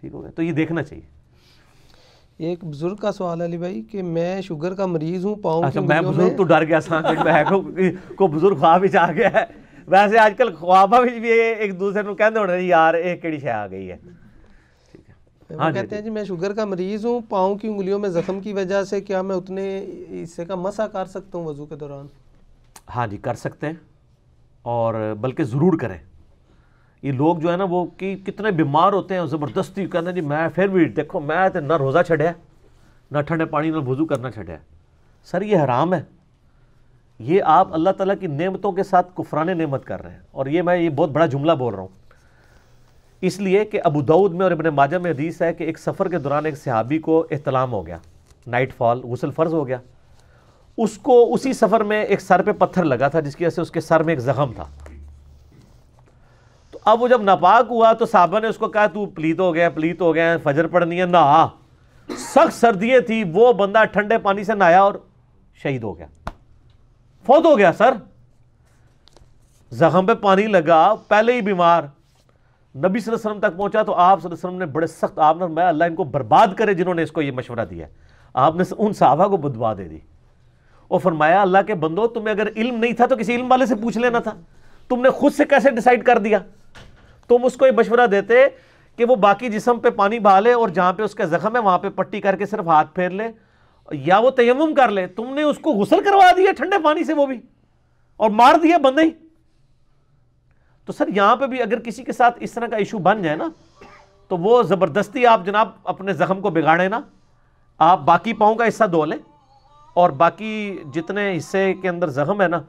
ٹھیک ہو گیا تو یہ دیکھنا چاہیے ایک بزرگ کا سوال علی بھائی کہ میں شوگر کا مریض ہوں پاؤں اچھا میں بزرگ تو ڈر گیا میں کو بزرگ خواب ہی چاہ گیا ہے ویسے آج کل خوابہ بھی ایک دوسرے کو کہنے ہونے یار ایک کڑی شاہ آ گئی ہے ہاں کہتے جی، ہیں جی۔, جی میں شوگر کا مریض ہوں پاؤں کی انگلیوں میں زخم کی وجہ سے کیا میں اتنے حصے کا مسا کر سکتا ہوں وضو کے دوران ہاں جی کر سکتے ہیں اور بلکہ ضرور کریں یہ لوگ جو ہے نا وہ کہ کتنے بیمار ہوتے ہیں زبردستی کہنا جی میں پھر بھی دیکھو میں تو نہ روزہ چھڑیا نہ ٹھنڈے پانی نہ وضو کرنا چھڑیا سر یہ حرام ہے یہ آپ اللہ تعالیٰ کی نعمتوں کے ساتھ کفران نعمت کر رہے ہیں اور یہ میں یہ بہت بڑا جملہ بول رہا ہوں اس لیے کہ ابو دعود میں اور ابن ماجہ میں حدیث ہے کہ ایک سفر کے دوران ایک صحابی کو احتلام ہو گیا نائٹ فال غسل فرض ہو گیا اس کو اسی سفر میں ایک سر پہ پتھر لگا تھا جس کی وجہ سے اس کے سر میں ایک زخم تھا اب وہ جب ناپاک ہوا تو صحابہ نے اس کو کہا تو پلیت ہو گیا پلیت ہو گیا فجر پڑھنی ہے نہا سخت سردیاں تھی وہ بندہ ٹھنڈے پانی سے نہایا اور شہید ہو گیا فوت ہو گیا سر زخم پہ پانی لگا پہلے ہی بیمار نبی صلی اللہ علیہ وسلم تک پہنچا تو آپ صلی اللہ علیہ وسلم نے بڑے سخت آپ نے فرمایا اللہ ان کو برباد کرے جنہوں نے اس کو یہ مشورہ دیا آپ نے ان صحابہ کو بدوا دے دی اور فرمایا اللہ کے بندوں تمہیں اگر علم نہیں تھا تو کسی علم والے سے پوچھ لینا تھا تم نے خود سے کیسے ڈیسائیڈ کر دیا تم اس کو یہ مشورہ دیتے کہ وہ باقی جسم پہ پانی بھالے لے اور جہاں پہ اس کا زخم ہے وہاں پہ پٹی کر کے صرف ہاتھ پھیر لے یا وہ تیمم کر لے تم نے اس کو غسل کروا دیا ٹھنڈے پانی سے وہ بھی اور مار دیا بندے تو سر یہاں پہ بھی اگر کسی کے ساتھ اس طرح کا ایشو بن جائے نا تو وہ زبردستی آپ جناب اپنے زخم کو بگاڑے نا آپ باقی پاؤں کا حصہ دھو لیں اور باقی جتنے حصے کے اندر زخم ہے نا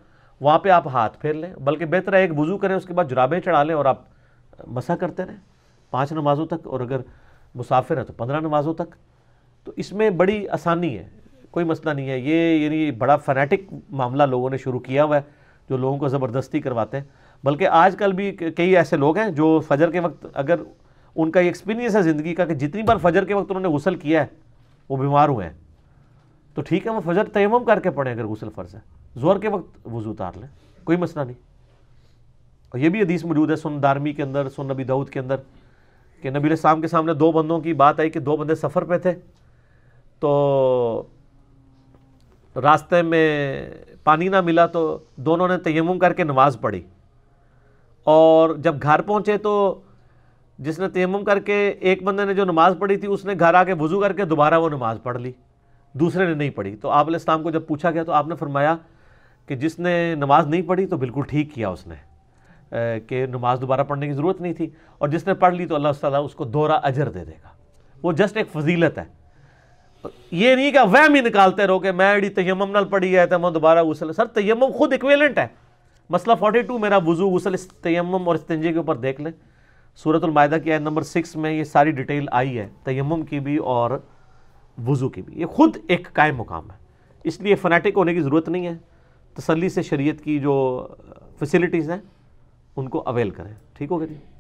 وہاں پہ آپ ہاتھ پھیر لیں بلکہ بہتر ہے ایک وضو کریں اس کے بعد جرابے چڑھا لیں اور آپ مسا کرتے رہیں پانچ نمازوں تک اور اگر مسافر ہیں تو پندرہ نمازوں تک تو اس میں بڑی آسانی ہے کوئی مسئلہ نہیں ہے یہ یعنی بڑا فنیٹک معاملہ لوگوں نے شروع کیا ہوا ہے جو لوگوں کو زبردستی کرواتے ہیں بلکہ آج کل بھی کئی ایسے لوگ ہیں جو فجر کے وقت اگر ان کا ایکسپیرینس ہے زندگی کا کہ جتنی بار فجر کے وقت انہوں نے غسل کیا ہے وہ بیمار ہوئے ہیں تو ٹھیک ہے وہ فجر تیمم کر کے پڑھیں اگر غسل فرض ہے زور کے وقت وضو اتار لیں کوئی مسئلہ نہیں اور یہ بھی حدیث موجود ہے سن دارمی کے اندر سن نبی دعود کے اندر کہ نبی علیہ السلام کے سامنے دو بندوں کی بات آئی کہ دو بندے سفر پہ تھے تو راستے میں پانی نہ ملا تو دونوں نے تیمم کر کے نماز پڑھی اور جب گھر پہنچے تو جس نے تیمم کر کے ایک بندے نے جو نماز پڑھی تھی اس نے گھر آ کے وضو کر کے دوبارہ وہ نماز پڑھ لی دوسرے نے نہیں پڑھی تو آپ علیہ السلام کو جب پوچھا گیا تو آپ نے فرمایا کہ جس نے نماز نہیں پڑھی تو بالکل ٹھیک کیا اس نے کہ نماز دوبارہ پڑھنے کی ضرورت نہیں تھی اور جس نے پڑھ لی تو اللہ تعالیٰ اس کو دورہ اجر دے دے گا وہ جسٹ ایک فضیلت ہے یہ نہیں کہ وہم ہی نکالتے رہو کہ میں اڑی نل پڑھی ہے میں دوبارہ غسل سر تیمم خود اکویلنٹ ہے مسئلہ فورٹی ٹو میرا وضو غسل اس تیمم اور استنجے کے اوپر دیکھ لیں صورت المائدہ کی آیت نمبر سکس میں یہ ساری ڈیٹیل آئی ہے تیمم کی بھی اور وضو کی بھی یہ خود ایک قائم مقام ہے اس لیے فنیٹک ہونے کی ضرورت نہیں ہے تسلی سے شریعت کی جو فیسلٹیز ہیں ان کو اویل کریں ٹھیک ہوگا جی